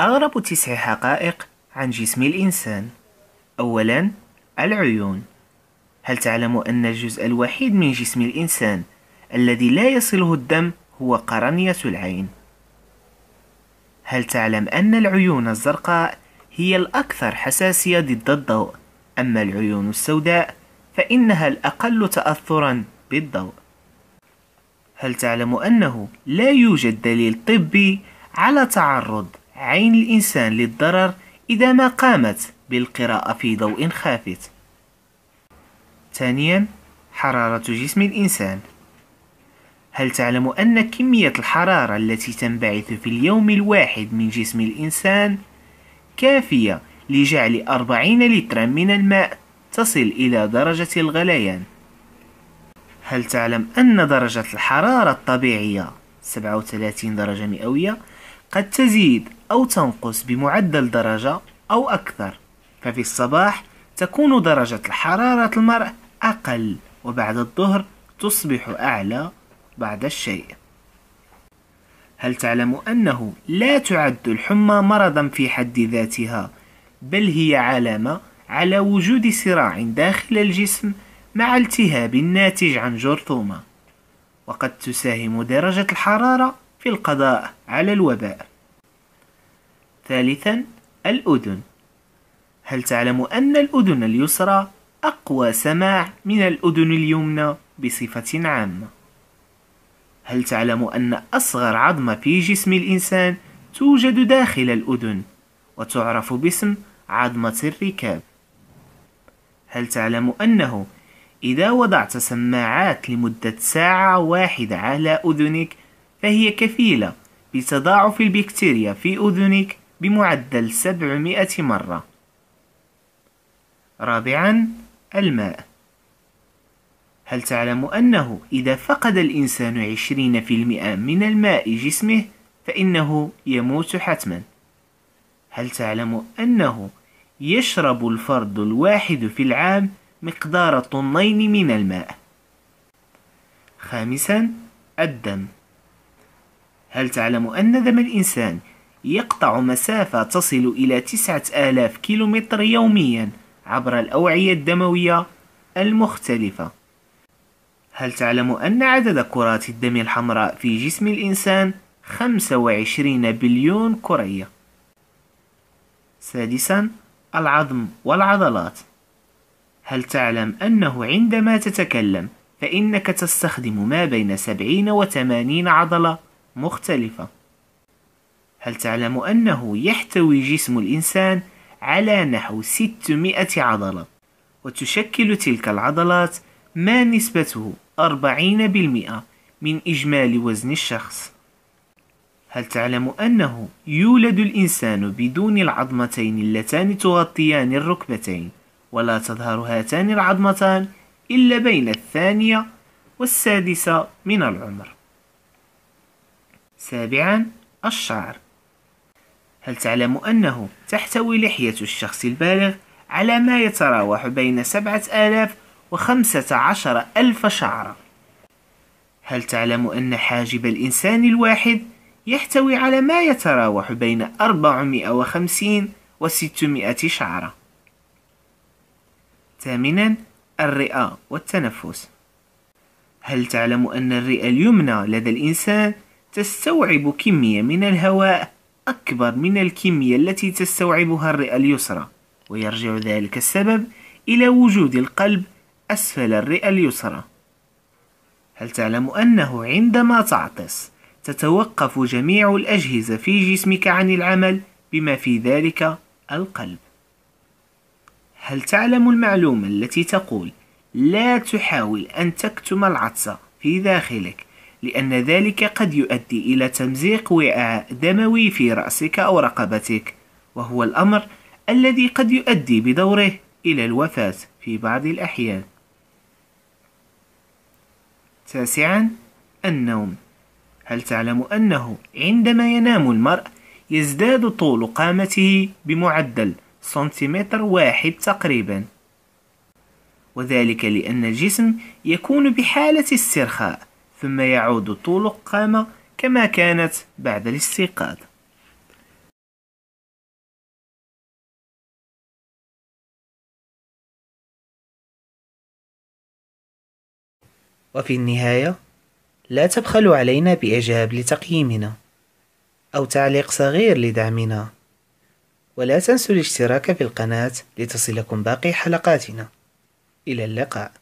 أغرب تسع حقائق عن جسم الإنسان أولا العيون هل تعلم أن الجزء الوحيد من جسم الإنسان الذي لا يصله الدم هو قرنية العين هل تعلم أن العيون الزرقاء هي الأكثر حساسية ضد الضوء أما العيون السوداء فإنها الأقل تأثرا بالضوء هل تعلم أنه لا يوجد دليل طبي على تعرض عين الإنسان للضرر إذا ما قامت بالقراءة في ضوء خافت ثانيا حرارة جسم الإنسان هل تعلم أن كمية الحرارة التي تنبعث في اليوم الواحد من جسم الإنسان كافية لجعل 40 لترا من الماء تصل إلى درجة الغليان هل تعلم أن درجة الحرارة الطبيعية 37 درجة مئوية قد تزيد أو تنقص بمعدل درجة أو أكثر ففي الصباح تكون درجة حرارة المرء أقل وبعد الظهر تصبح أعلى بعد الشيء هل تعلم أنه لا تعد الحمى مرضا في حد ذاتها بل هي علامة على وجود صراع داخل الجسم مع التهاب ناتج عن جرثومة وقد تساهم درجة الحرارة في القضاء على الوباء ثالثا الأذن هل تعلم أن الأذن اليسرى أقوى سماع من الأذن اليمنى بصفة عامة؟ هل تعلم أن أصغر عظمة في جسم الإنسان توجد داخل الأذن وتعرف باسم عظمة الركاب؟ هل تعلم أنه إذا وضعت سماعات لمدة ساعة واحدة على أذنك فهي كفيلة بتضاعف البكتيريا في أذنك بمعدل 700 مرة رابعا الماء هل تعلم أنه إذا فقد الإنسان 20% من الماء جسمه فإنه يموت حتما هل تعلم أنه يشرب الفرد الواحد في العام مقدار طنين من الماء خامسا الدم هل تعلم أن دم الإنسان يقطع مسافة تصل إلى 9000 كيلومتر يوميا عبر الأوعية الدموية المختلفة هل تعلم أن عدد كرات الدم الحمراء في جسم الإنسان 25 بليون كرية؟ سادسا العظم والعضلات هل تعلم أنه عندما تتكلم فإنك تستخدم ما بين 70 و 80 عضلة مختلفة؟ هل تعلم أنه يحتوي جسم الإنسان على نحو 600 عضلة وتشكل تلك العضلات ما نسبته 40% من إجمالي وزن الشخص هل تعلم أنه يولد الإنسان بدون العظمتين اللتان تغطيان الركبتين ولا تظهر هاتان العظمتان إلا بين الثانية والسادسة من العمر سابعا الشعر هل تعلم أنه تحتوي لحية الشخص البالغ على ما يتراوح بين سبعة آلاف وخمسة عشر ألف شعرة؟ هل تعلم أن حاجب الإنسان الواحد يحتوي على ما يتراوح بين 450 و 600 شعرة؟ ثامنا الرئة والتنفس هل تعلم أن الرئة اليمنى لدى الإنسان تستوعب كمية من الهواء أكبر من الكمية التي تستوعبها الرئة اليسرى ويرجع ذلك السبب إلى وجود القلب أسفل الرئة اليسرى هل تعلم أنه عندما تعطس تتوقف جميع الأجهزة في جسمك عن العمل بما في ذلك القلب هل تعلم المعلومة التي تقول لا تحاول أن تكتم العطسة في داخلك لأن ذلك قد يؤدي إلى تمزيق وعاء دموي في رأسك أو رقبتك وهو الأمر الذي قد يؤدي بدوره إلى الوفاة في بعض الأحيان تاسعا النوم هل تعلم أنه عندما ينام المرء يزداد طول قامته بمعدل سنتيمتر واحد تقريبا وذلك لأن الجسم يكون بحالة استرخاء ثم يعود طول القامة كما كانت بعد الاستيقاظ وفي النهاية لا تبخلوا علينا بإعجاب لتقييمنا أو تعليق صغير لدعمنا ولا تنسوا الاشتراك في القناة لتصلكم باقي حلقاتنا إلى اللقاء